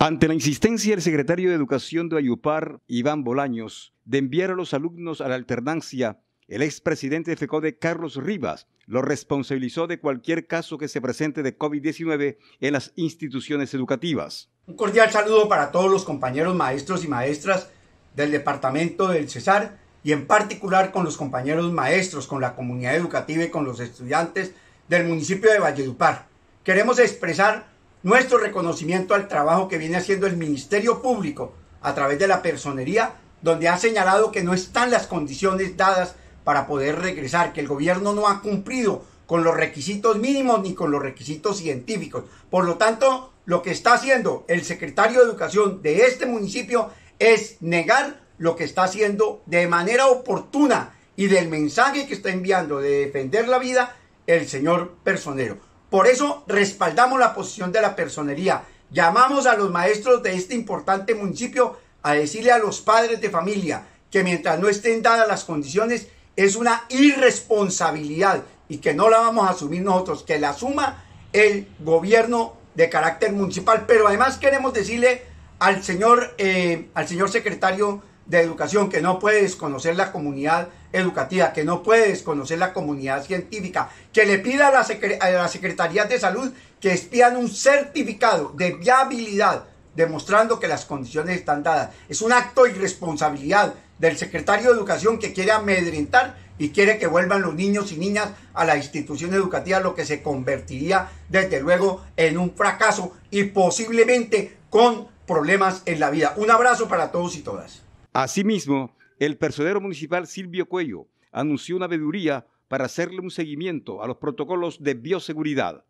Ante la insistencia del secretario de Educación de Ayupar, Iván Bolaños, de enviar a los alumnos a la alternancia, el expresidente de FECODE, Carlos Rivas, lo responsabilizó de cualquier caso que se presente de COVID-19 en las instituciones educativas. Un cordial saludo para todos los compañeros maestros y maestras del departamento del Cesar y en particular con los compañeros maestros, con la comunidad educativa y con los estudiantes del municipio de Valledupar. Queremos expresar nuestro reconocimiento al trabajo que viene haciendo el Ministerio Público a través de la personería, donde ha señalado que no están las condiciones dadas para poder regresar, que el gobierno no ha cumplido con los requisitos mínimos ni con los requisitos científicos. Por lo tanto, lo que está haciendo el secretario de Educación de este municipio es negar lo que está haciendo de manera oportuna y del mensaje que está enviando de defender la vida el señor personero. Por eso respaldamos la posición de la personería. Llamamos a los maestros de este importante municipio a decirle a los padres de familia que mientras no estén dadas las condiciones es una irresponsabilidad y que no la vamos a asumir nosotros, que la asuma el gobierno de carácter municipal. Pero además queremos decirle al señor, eh, al señor secretario de educación, que no puede desconocer la comunidad educativa, que no puede desconocer la comunidad científica, que le pida a la, a Secretaría de Salud que expidan un certificado de viabilidad demostrando que las condiciones están dadas. Es un acto de irresponsabilidad del secretario de Educación que quiere amedrentar y quiere que vuelvan los niños y niñas a la institución educativa, lo que se convertiría desde luego en un fracaso y posiblemente con problemas en la vida. Un abrazo para todos y todas. Asimismo, el personero municipal Silvio Cuello anunció una veeduría para hacerle un seguimiento a los protocolos de bioseguridad.